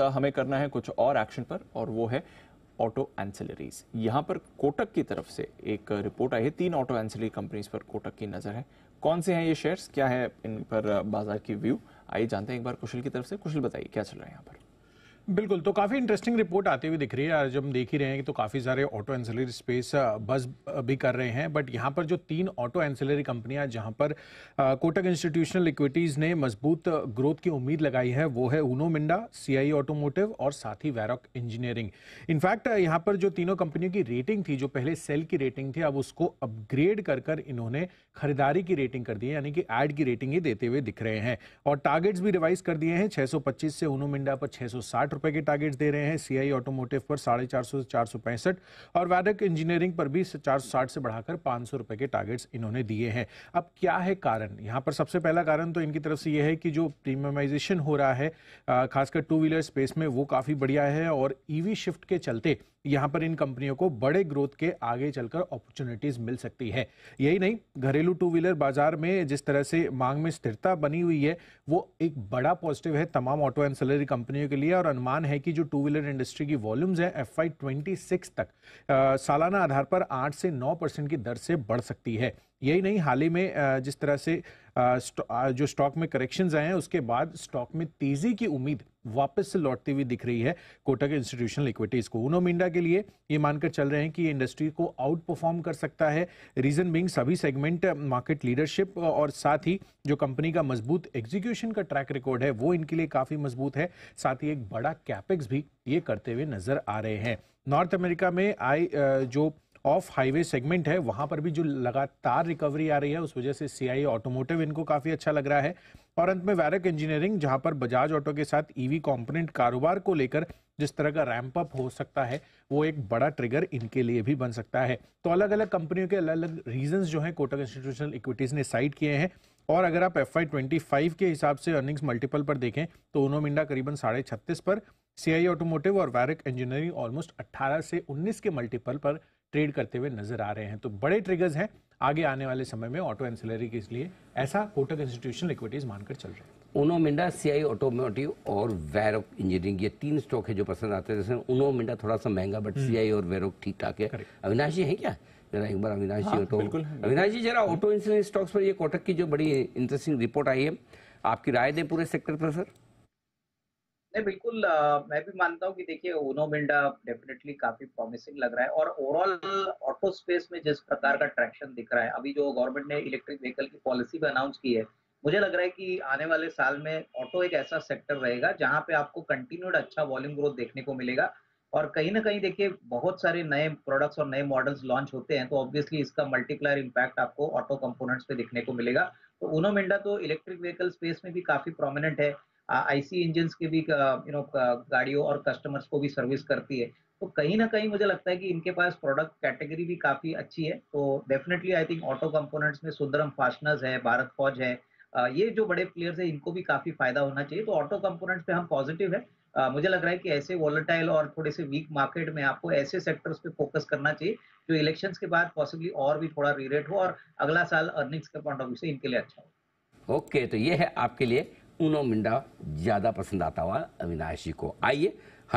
हमें करना है कुछ और एक्शन पर और वो है ऑटो एंसिलरीज यहां पर कोटक की तरफ से एक रिपोर्ट आई है तीन ऑटो एंसिलरी कंपनीज पर कोटक की नज़र है कौन से हैं ये शेयर्स क्या है इन पर बाजार की व्यू आइए जानते हैं एक बार कुशल की तरफ से कुशल बताइए क्या चल रहा है यहाँ पर बिल्कुल तो काफ़ी इंटरेस्टिंग रिपोर्ट आती हुई दिख रही है आज हम देख ही रहे हैं कि तो काफ़ी सारे ऑटो एंसिलरी स्पेस बस भी कर रहे हैं बट यहाँ पर जो तीन ऑटो एंसिलरी कंपनियाँ जहाँ पर कोटक इंस्टीट्यूशनल इक्विटीज़ ने मजबूत ग्रोथ की उम्मीद लगाई है वो है ऊनो मिंडा सीआई ऑटोमोटिव और साथ ही वैरॉक इंजीनियरिंग इनफैक्ट यहाँ पर जो तीनों कंपनियों की रेटिंग थी जो पहले सेल की रेटिंग थी अब उसको अपग्रेड कर कर इन्होंने खरीदारी की रेटिंग कर दी है यानी कि एड की रेटिंग ही देते हुए दिख रहे हैं और टारगेट्स भी रिवाइज कर दिए हैं 625 से ऊनो मिंडा पर 660 आठ रुपए के टारगेट दे रहे हैं सीआई ऑटोमोटिव पर साढ़े चार सौ से चार सौ पैंसठ और वैदक इंजीनियरिंग पर भी चार सौ साठ से बढ़ाकर पाँच सौ रुपए के टारगेट्स इन्होंने दिए हैं अब क्या है कारण यहाँ पर सबसे पहला कारण तो इनकी तरफ से यह है कि जो प्रीमियमाइजेशन हो रहा है खासकर टू व्हीलर स्पेस में वो काफ़ी बढ़िया है और ईवी e शिफ्ट के चलते यहाँ पर इन कंपनियों को बड़े ग्रोथ के आगे चलकर अपॉर्चुनिटीज मिल सकती है यही नहीं घरेलू टू व्हीलर बाजार में जिस तरह से मांग में स्थिरता बनी हुई है वो एक बड़ा पॉजिटिव है तमाम ऑटो एंड सैलरी कंपनियों के लिए और अनुमान है कि जो टू व्हीलर इंडस्ट्री की वॉल्यूम्स है एफ आई तक सालाना आधार पर आठ से नौ की दर से बढ़ सकती है यही नहीं हाल ही में जिस तरह से जो स्टॉक में करेक्शंस आए हैं उसके बाद स्टॉक में तेजी की उम्मीद वापस से लौटती हुई दिख रही है कोटक इंस्टीट्यूशनल इक्विटीज को उनो मिंडा के लिए ये मानकर चल रहे हैं कि ये इंडस्ट्री को आउट परफॉर्म कर सकता है रीजन बिंग सभी सेगमेंट मार्केट लीडरशिप और साथ ही जो कंपनी का मजबूत एग्जीक्यूशन का ट्रैक रिकॉर्ड है वो इनके लिए काफी मजबूत है साथ ही एक बड़ा कैपेक्स भी ये करते हुए नजर आ रहे हैं नॉर्थ अमेरिका में आई जो ऑफ हाईवे सेगमेंट है वहां पर भी जो लगातार रिकवरी आ रही है उस वजह से सीआई ऑटोमोटिव इनको काफी अच्छा लग रहा है और अंत में वैरक इंजीनियरिंग जहां पर बजाज ऑटो के साथ ईवी e कंपोनेंट कारोबार को लेकर जिस तरह का रैंप अप हो सकता है वो एक बड़ा ट्रिगर इनके लिए भी बन सकता है तो अलग अलग कंपनियों के अलग अलग रीजन जो हैं कोटक इंस्टीट्यूशनल इक्विटीज ने साइड किए हैं और अगर आप एफ आई के हिसाब से अर्निंग्स मल्टीपल पर देखें तो उनो मिंडा करीबन साढ़े छत्तीस पर सीआई ऑटोमोटिव और वैरक इंजीनियरिंग ऑलमोस्ट 18 से 19 के मल्टीपल पर ट्रेड करते हुए नजर आ रहे हैं तो बड़े ट्रिगर्स हैं आगे आने वाले समय में ऑटो एंसिलरी के लिए ऐसा कोटक इंस्टीट्यूशन इक्विटीज मानकर चल रहे हैं उनो मिंडा सीआई ऑटोमोटिव और वैरोक इंजीनियरिंग ये तीन स्टॉक है जो पसंद आते हैं जैसे उनो मिंडा थोड़ा सा महंगा बट सीआई हम्म। और वैरोक ठीक ठाक है अविनाश जी है क्या जरा एक बार अविनाश जी ऑटो हाँ, अविनाश जी जरा ऑटो इंश्योरेंस स्टॉक्स पर ये कोटक की जो बड़ी इंटरेस्टिंग रिपोर्ट आई है आपकी राय दें पूरे सेक्टर पर सर नहीं बिल्कुल आ, मैं भी मानता हूँ कि देखिए ओनो मिंडा डेफिनेटली काफी प्रॉमिसिंग लग रहा है और ओवरऑल ऑटो स्पेस में जिस प्रकार का ट्रैक्शन दिख रहा है अभी जो गवर्नमेंट ने इलेक्ट्रिक व्हीकल की पॉलिसी भी अनाउंस की है मुझे लग रहा है कि आने वाले साल में ऑटो एक ऐसा सेक्टर रहेगा जहां पे आपको कंटिन्यूड अच्छा वॉल्यूम ग्रोथ देखने को मिलेगा और कहीं ना कहीं देखिए बहुत सारे नए प्रोडक्ट्स और नए मॉडल्स लॉन्च होते हैं तो ऑब्वियसली इसका मल्टीप्लायर इंपैक्ट आपको ऑटो कंपोनेंट्स पे देखने को मिलेगा तो उनो मिंडा तो इलेक्ट्रिक व्हीकल स्पेस में भी काफी प्रोमिनेंट है आईसी इंजन के भी यू नो गाड़ियों और कस्टमर्स को भी सर्विस करती है तो कहीं ना कहीं मुझे लगता है कि इनके पास प्रोडक्ट कैटेगरी भी काफी अच्छी है तो definitely I think auto components में सुंदरम फास्टनर्स है भारत फौज है ये जो बड़े प्लेयर्स हैं इनको भी काफी फायदा होना चाहिए तो ऑटो कंपोनेंट्स पे हम पॉजिटिव है मुझे लग रहा है कि ऐसे वॉलेटाइल और थोड़े से वीक मार्केट में आपको ऐसे सेक्टर्स पे फोकस करना चाहिए जो इलेक्शंस के बाद पॉसिबली और भी थोड़ा रीरेट हो और अगला साल अर्निंग्स के पॉइंट ऑफ व्यू से इनके लिए अच्छा हो ओके okay, तो ये है आपके लिए उनो मिंडा ज़्यादा पसंद आता हुआ अविनाश जी को आइए